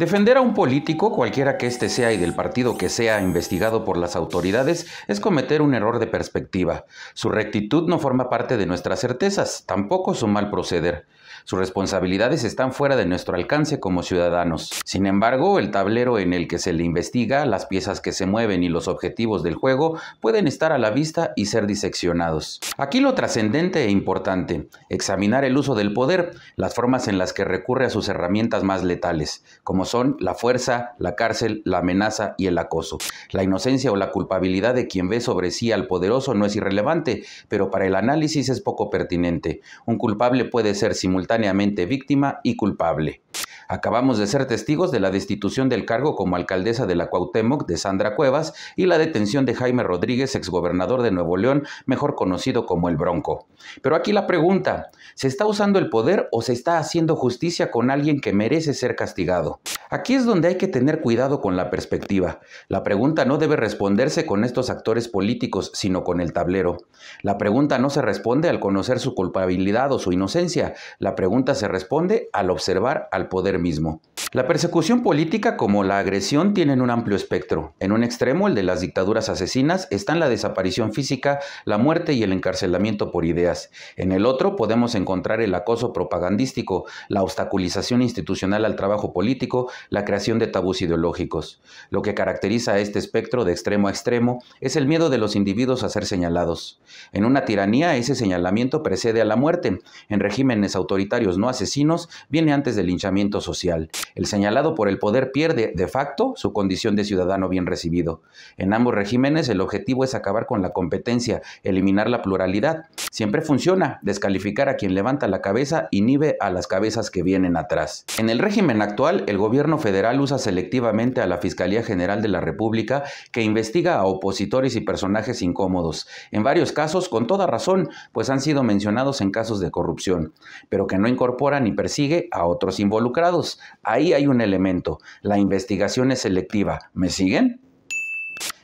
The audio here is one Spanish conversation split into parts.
Defender a un político, cualquiera que éste sea y del partido que sea investigado por las autoridades, es cometer un error de perspectiva. Su rectitud no forma parte de nuestras certezas, tampoco su mal proceder. Sus responsabilidades están fuera de nuestro alcance como ciudadanos. Sin embargo, el tablero en el que se le investiga, las piezas que se mueven y los objetivos del juego pueden estar a la vista y ser diseccionados. Aquí lo trascendente e importante, examinar el uso del poder, las formas en las que recurre a sus herramientas más letales, como son la fuerza, la cárcel, la amenaza y el acoso. La inocencia o la culpabilidad de quien ve sobre sí al poderoso no es irrelevante, pero para el análisis es poco pertinente. Un culpable puede ser simultáneo, víctima y culpable. Acabamos de ser testigos de la destitución del cargo como alcaldesa de la Cuauhtémoc de Sandra Cuevas y la detención de Jaime Rodríguez, exgobernador de Nuevo León, mejor conocido como el Bronco. Pero aquí la pregunta, ¿se está usando el poder o se está haciendo justicia con alguien que merece ser castigado? Aquí es donde hay que tener cuidado con la perspectiva. La pregunta no debe responderse con estos actores políticos, sino con el tablero. La pregunta no se responde al conocer su culpabilidad o su inocencia. La pregunta se responde al observar al poder mismo. La persecución política como la agresión tienen un amplio espectro. En un extremo, el de las dictaduras asesinas, están la desaparición física, la muerte y el encarcelamiento por ideas. En el otro podemos encontrar el acoso propagandístico, la obstaculización institucional al trabajo político, la creación de tabús ideológicos. Lo que caracteriza a este espectro de extremo a extremo es el miedo de los individuos a ser señalados. En una tiranía, ese señalamiento precede a la muerte. En regímenes autoritarios no asesinos, viene antes del linchamiento social social. El señalado por el poder pierde, de facto, su condición de ciudadano bien recibido. En ambos regímenes el objetivo es acabar con la competencia, eliminar la pluralidad. Siempre funciona, descalificar a quien levanta la cabeza, inhibe a las cabezas que vienen atrás. En el régimen actual, el gobierno federal usa selectivamente a la Fiscalía General de la República que investiga a opositores y personajes incómodos, en varios casos con toda razón, pues han sido mencionados en casos de corrupción, pero que no incorpora ni persigue a otros involucrados Ahí hay un elemento. La investigación es selectiva. ¿Me siguen?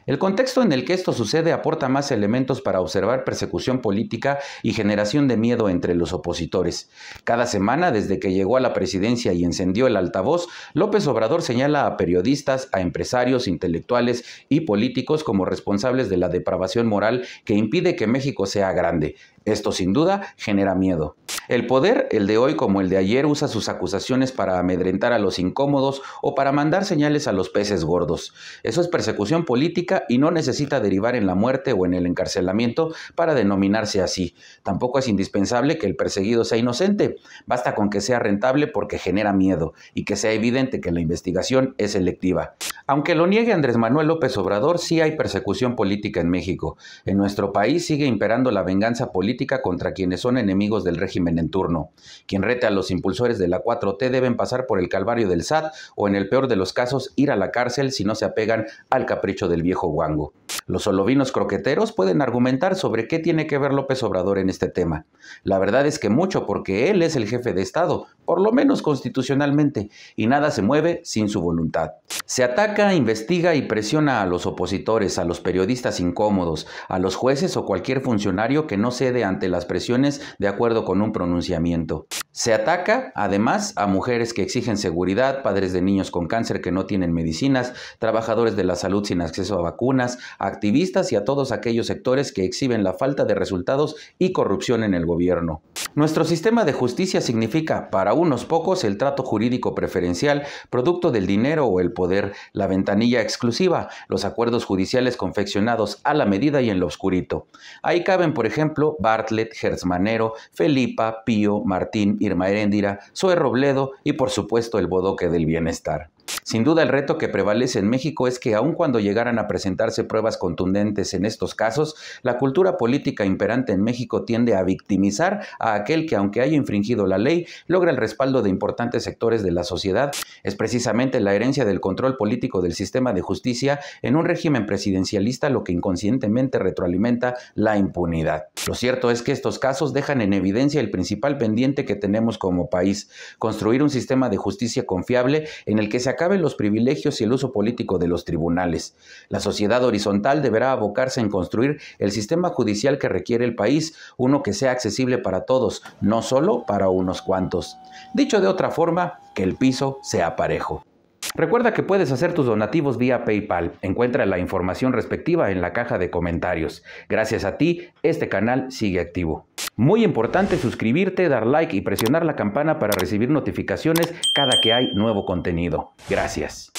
El contexto en el que esto sucede aporta más elementos para observar persecución política y generación de miedo entre los opositores. Cada semana, desde que llegó a la presidencia y encendió el altavoz, López Obrador señala a periodistas, a empresarios, intelectuales y políticos como responsables de la depravación moral que impide que México sea grande. Esto sin duda genera miedo. El poder, el de hoy como el de ayer, usa sus acusaciones para amedrentar a los incómodos o para mandar señales a los peces gordos. Eso es persecución política y no necesita derivar en la muerte o en el encarcelamiento para denominarse así. Tampoco es indispensable que el perseguido sea inocente. Basta con que sea rentable porque genera miedo y que sea evidente que la investigación es selectiva. Aunque lo niegue Andrés Manuel López Obrador, sí hay persecución política en México. En nuestro país sigue imperando la venganza política contra quienes son enemigos del régimen en turno. Quien rete a los impulsores de la 4T deben pasar por el calvario del SAT o en el peor de los casos ir a la cárcel si no se apegan al capricho del viejo guango. Los solovinos croqueteros pueden argumentar sobre qué tiene que ver López Obrador en este tema. La verdad es que mucho, porque él es el jefe de Estado, por lo menos constitucionalmente, y nada se mueve sin su voluntad. Se ataca, investiga y presiona a los opositores, a los periodistas incómodos, a los jueces o cualquier funcionario que no cede ante las presiones de acuerdo con un pronunciamiento. Se ataca además a mujeres que exigen seguridad, padres de niños con cáncer que no tienen medicinas, trabajadores de la salud sin acceso a vacunas, activistas y a todos aquellos sectores que exhiben la falta de resultados y corrupción en el gobierno. Nuestro sistema de justicia significa para unos pocos el trato jurídico preferencial, producto del dinero o el poder, la ventanilla exclusiva, los acuerdos judiciales confeccionados a la medida y en lo oscurito. Ahí caben, por ejemplo, Bartlett, Gersmanero, Felipa, Pío, Martín, Irma Heréndira, Zoe Robledo y, por supuesto, el bodoque del bienestar. Sin duda el reto que prevalece en México es que aun cuando llegaran a presentarse pruebas contundentes en estos casos, la cultura política imperante en México tiende a victimizar a aquel que aunque haya infringido la ley, logra el respaldo de importantes sectores de la sociedad. Es precisamente la herencia del control político del sistema de justicia en un régimen presidencialista lo que inconscientemente retroalimenta la impunidad. Lo cierto es que estos casos dejan en evidencia el principal pendiente que tenemos como país, construir un sistema de justicia confiable en el que se acabe los privilegios y el uso político de los tribunales. La sociedad horizontal deberá abocarse en construir el sistema judicial que requiere el país, uno que sea accesible para todos, no solo para unos cuantos. Dicho de otra forma, que el piso sea parejo. Recuerda que puedes hacer tus donativos vía PayPal. Encuentra la información respectiva en la caja de comentarios. Gracias a ti, este canal sigue activo. Muy importante suscribirte, dar like y presionar la campana para recibir notificaciones cada que hay nuevo contenido. Gracias.